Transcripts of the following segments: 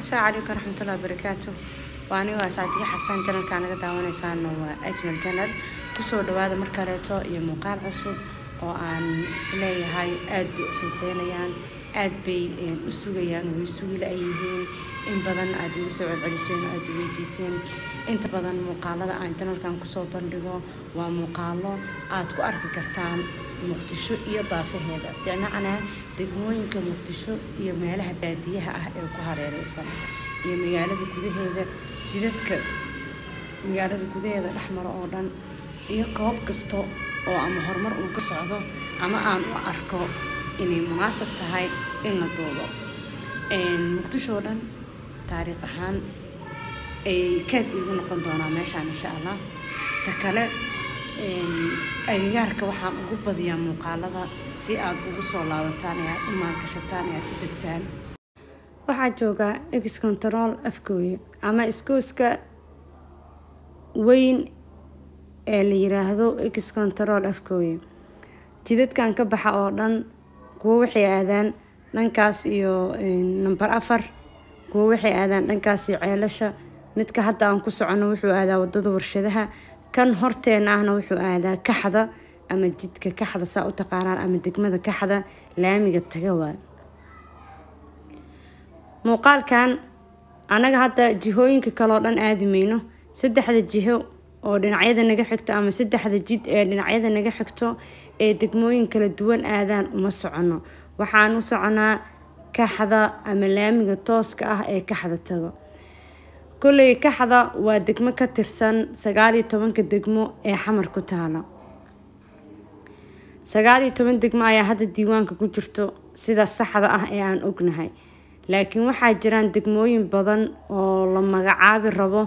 asalaamu calaykum waraxmatullahi wabarakaatu waa anigo a sacdiye xasaan janalkaa naga daawanaysaana waa ajmal janal kusoo dhawaada mar kaleeto iyo muuqaal cusub oo aan isleeyahay aad bay u xiiseynayaan aad bay eh, u sugayaan way sugila ay yihiin in badan aad igu soo celceliseen aad i weydiiseen inta badan muuqaalada aan janalkan kusoo bandhigo waa muuqaalo aad ku arki kartaan muqdisho iyo daafeheeda dhinacna degmooyinka muqdisho iyo meelaha baadiyaha ah ee ku hareereysan iyo magaalada gudaheeda jidadka magaalada gudaheeda dhexmaro oo dhan iyo koob kasto oo ama horumar uu ka socdo ama aan u arko inay munaasab tahay in la duubo muqdisho oo dhan taariikh ahaan ay kaad iigu noqon doonaa meeshaan insha allah ta kale agagaarka waxaan ugu badiyaa muuqaalada si aad ugu soo laabataan ee aad u maalgashataan ee aad u degtaan waxaa joogaa ex control afgooye ama iskooska weyn ee la yiraahdo ex control tidadkan ka baxa oo dhan kuwo waxay aadaan dhankaas iyo number afar kuwo waxay aadaan dhankaas iyo ceelasha midka hadda aan ku socono wuxuu aadaa wadada warshadaha kan horteena ahna wuxuu aadaa kaxda ama jidka kaxda saa u taqaanaan ama degmada kaxda laamiga taga waa muuqaalkan annaga hadda jihooyinka kaloo dhan aadi mayno saddexda jiho oo dhinacyada naga xigto ama saddexda jid ee dhinacyada naga xigto ee degmooyin kala duwan aadaan uma socono waxaan u soconaa kaxda ama laamiga tooska ah ee kaxda tago koley kaxda waa degmo ka tirsan sagaaliyo tobanka degmo ee xamar ku taala sagaaliyo toban degmo ayaa hadda diiwaanka ku jirto sida saxda ah ee aan ognahay laakiin waxaa jiraan degmooyin badan oo la magacaabi rabo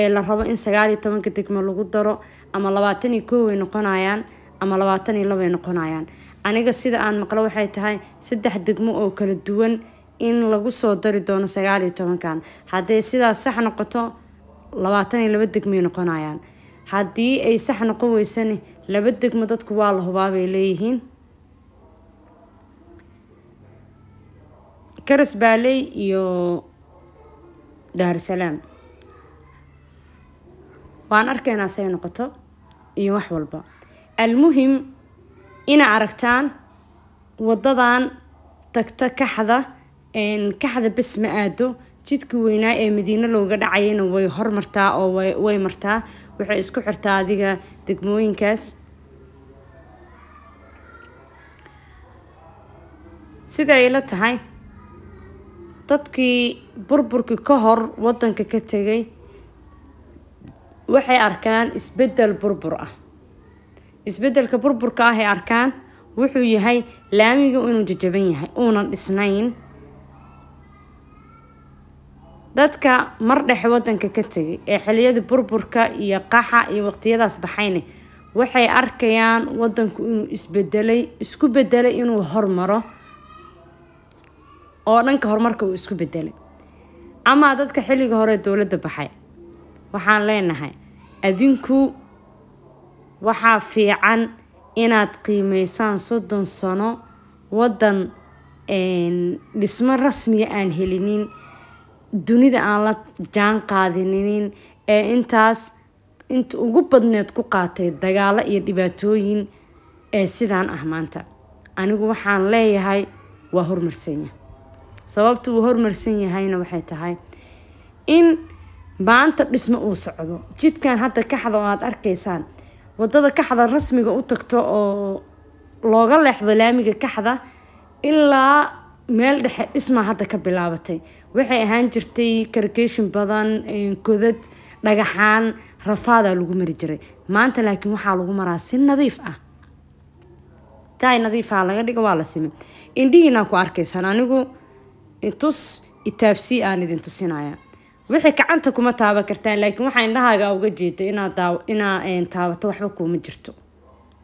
ee la rabo in sagaaliyo tobanka degmo lagu daro ama labaatan iyo kow noqonayaan ama labaatan iyo laba noqonayaan aniga sida aan maqlo waxay tahay saddex degmo oo kala duwan in lagu soo dari doono sagaal iyo tobankan hadday sidaas sax noqoto labaatan iyo laba degmay noqonayaan haddii ay sax noqon weysani laba degmo dadku waa la hubaa bay leeyihiin karas baaley iyo daarusalaam waan arkaynaa say noqoto iyo wax walba almuhim ina aragtaan waddadan tagta kaxda kaxda bes ma aado jidka weynaa ee madiino looga dhacayana way hormartaa oo way martaa waxay isku xirtaa adiga degmooyinkaas sida ay la tahay dadkii burburka ka hor waddanka ka tegay waxay arkaan isbeddel burbur ah isbeddelka burburka ahay arkaan wuxuu yahay laamiga inuu jajaban yahay uunan dhisnayn dadka mar dhexe wadanka ka tegay ee xiliyada burburka iyo qaxa iyo waqtiyadaas baxayne waxay arkayaan wadanku inuu isbedelay isku bedelay inuu hormaro oo dhanka horumarka uu isku bedelay amaa dadka xilligii hore dowladda baxay waxaan leenahay adinku waxaa fiican inaad qiimeysaan soddon sano wadan dhismo rasmiya ah aan helinin dunida aan la jaan qaadinin ee intaas inta ugu badneed ku qaatay dagaalo iyo dhibaatooyin ee sidaan ah maanta anigu waxaan leeyahay waa hormarsan yahay sababta uu hormarsan yahayna waxay tahay in maanta dhismo uu socdo jidkan hadda kaxda oo aada arkaysaan waddada kaxda rasmiga u tagto oo looga leexdo laamiga kaxda ilaa meel dhexe dhismaa hadda ka bilaabatay waxay ahaan jirtay kargeyshin badan kodad dhagaxaan rafaada lagu mari jiray maanta laakiin waxaa lagu maraa si nadiif ah jai nadiifaha laga dhiga waa la simi indhihiinaa ku arkaysaan anigu tus itaabsii aan idin tusinaya waxay gacanta kuma taaban kartaan laakiin waxaa indhahaaga uga jeedo inaa taabato waxba kuuma jirto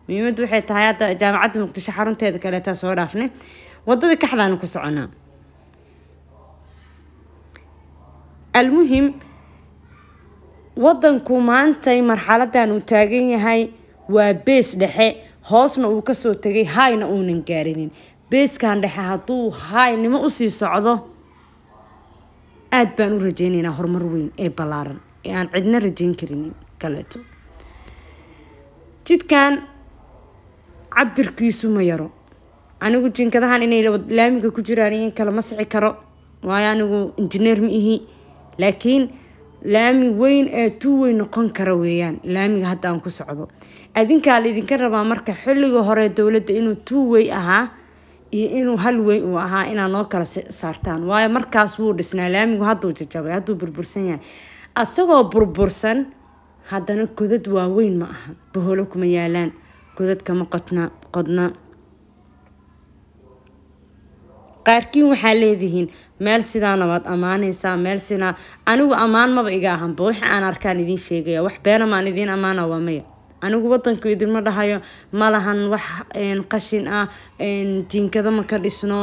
muhiimadu waxay tahay hadda jaamacadda muqdisho xarunteeda kaleetaa soo dhaafnay waddada kaxdaanu ku soconaa almuhim waddanku maantay marxaladan uu taagan yahay waa bees dhexe hoosna uu kasoo tegay hayna uunan gaarinin beeskan dhexe hadduu haynimo usii socdo aada baan u rajeynaynaa horumar weyn ee ballaaran ee aan cidna rajeyn karinin kaleeto jidkan cabirkiisu ma yaro anigu jinkadahan inay laamiga ku jiraan in kalama sixi karo waayo anigu injineer ma ihi laakiin laami weyn ee tuu weyn noqon kara weeyaan laamiga hadda aan ku socdo adinkaa laydinka rabaa marka xilliga hore dowladda inuu tuu wey ahaa iyo inuu hal wey uu ahaa inaad noo kala saartaan waayo markaas wuu dhisnaa laamigu hadduu jajabay hadduu burbursan yahay asagoo burbursan haddana godad waaweyn ma aha baholo kuma yaalaan godad kama qodna qodna qaarkiin waxaa leedihiin meel sidaana waad ammaanaysaa meel sidaa anigu ammaan maba iga ahanba wax aan arkaan idiin sheegaya wax beenamaan idiin ammaana waa maya anigu wadanku idinma dhahayo malahan wax qashin ah jiinkado ma ka dhisno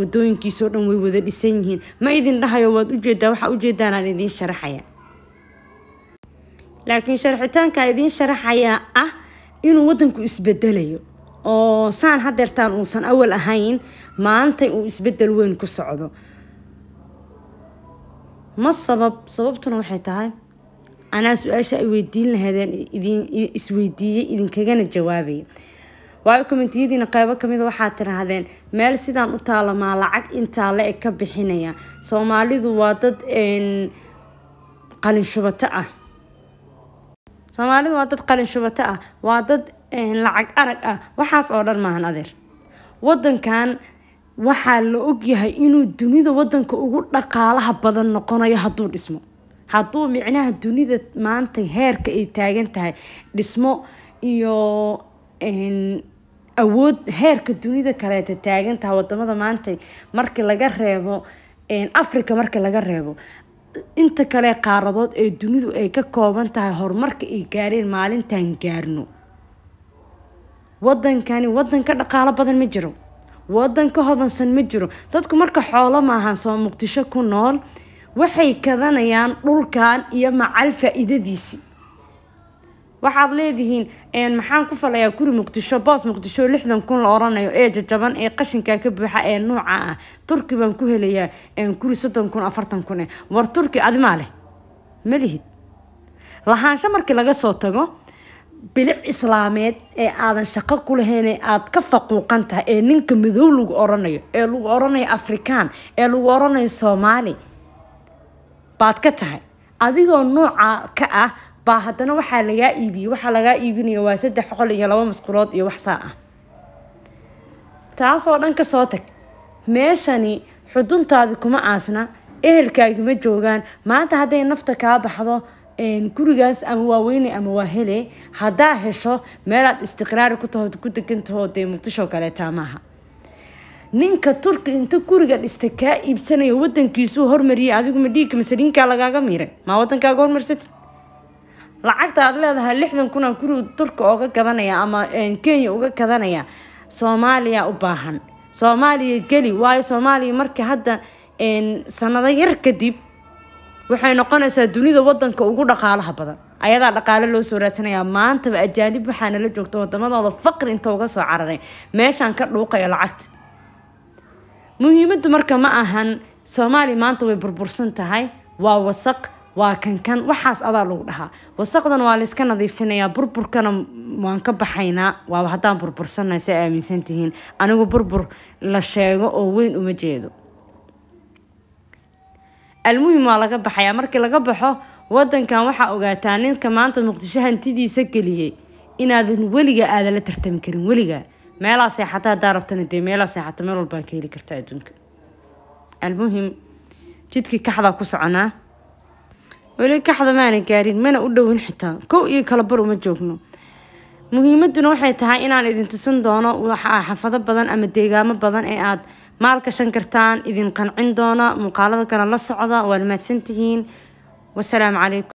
wadooyinkiisoo dhan way wada dhisan yihiin ma idin dhahayo waad ujeedaa waxaa ujeedaanaan idiin sharaxaya laakiin sharxitaankaa idiin sharaxayaa ah inuu wadanku isbedelayo oo saan hadeertaan uusan awal ahayn maantay uu isbedel weyn ku socdo ma sabab sababtuna waxay tahay anaa su-aasha ay weydiin lahaydeen isweydiiyey idinkagana jawaabaya waayo komentiyadiina qeybo kamida ah waxaa tiraahdeen meel sidaan u maa lacag intaa le eg ka bixinaya soomaalidu waa dad qalin shubato ah soomaalidu waa dad qalin shubato ah waa dad eh, lacag arag ah waxaas oo dhan maahan adeer wadankan waxaa la ogyahay inuu dunida wadanka ugu dhaqaalaha badan noqonayo hadduu dhismo hadduu micnaha dunida maanta heerka ay taagan tahay dhismo iyo awood heerka dunida kaleeta taagan tahay wadamada maanta markii laga reebo africa markii laga reebo inta kale qaaradood ee dunidu ay ka kooban tahay horumarka ay gaareen maalintaan gaarno wadankani wadan ka dhaqaalo badan ma jiro wadan ka hodansan ma jiro dadku marka xoolo maahan soo muqdisho ku nool waxay kadanayaan dhulkan iyo macal faa-iidadiisii waxaad leedihiin maxaan ku falayaa guri muqdisho boos muqdisho lixdan kun la oranayo ee jajaban ee qashinkaa ka buuxa ee nuuca ah turki baan ku helayaa guri soddon kun afartan kun eh. war turki adimaa leh ma lihid lahaansho markii laga soo tago bilic islaameed ee aadan shaqo kulahayn lahaynee aada ka faquuqan tahay ee ninka madow lagu oranayo ee lagu oranayo afrikaan ee lagu oranayo soomaali baad ka tahay adigoo nuuca ka ah baa haddana waxaa lagaa iibiyey waxaa lagaa iibinaya waa saddex boqol iyo labo masquulood iyo waxsaa ah taasoo dhan kasoo tag meeshani xuduntaadi kuma aasna ehelkaagima joogaan maanta hadday nafta kaa baxdo gurigaas ama waaweyne ama waa hele haddaa hesho meelaad istiqraari ku degantaho dee muqdishoo kaleeta maaha ninka turki inta guriga dhista kaa iibsanayo wadankiisuu hormariyay adigu ma dhiigga masaliinkaa lagaaga miiray maa wadankaaga hormarsatid lacagta aad leedahay lixdan kun aan guriga turka oga gadanaya ama eh, kenya uga gadanaya soomaaliya u baahan soomaaliya geli waayo soomaaliya marka hadda eh, sanado yar kadib waxay noqonaysaa dunida wadanka ugu dhaqaalaha badan ayadaa dhaqaalo loo soo raadsanaya maantaba ajaanib waxaana la joogta wadamadooda faqri inta uga soo cararay meeshaan ka dhuuqayo lacagta muhiimaddu marka ma ahan soomaaliya maanta way burbursan tahay waa wasaq waa kankan waxaas adaa lagu dhahaa wasaqdan waa layska nadiifinayaa burburkana waan ka baxaynaa waaba haddaan burbursannahay say aaminsan tihiin anigu burbur la sheego oo weyn uma jeedo almuhim waa laga baxayaa markii laga baxo wadankan waxaa ogaataa ninka maanta muqdisho hantidiisa geliyey inaadan weliga aadan la tartami karin weliga meelaa seexata hadaa rabtana dee meelaa seexata meel walbaa ka heli karta adduunka almuhim jidkii kaxdaa ku soconaa weli kaxda maana gaarin mana u dhowin xitaa kow iyo kalabar uma joogno muhiimaduna waxay tahay inaan idin tusin doono xafado badan ama deegaamo badan ee aad maalgashan kartaan idin qancin doona muuqaalada kana la socda waad mahadsantihiin wasalaamu calaykum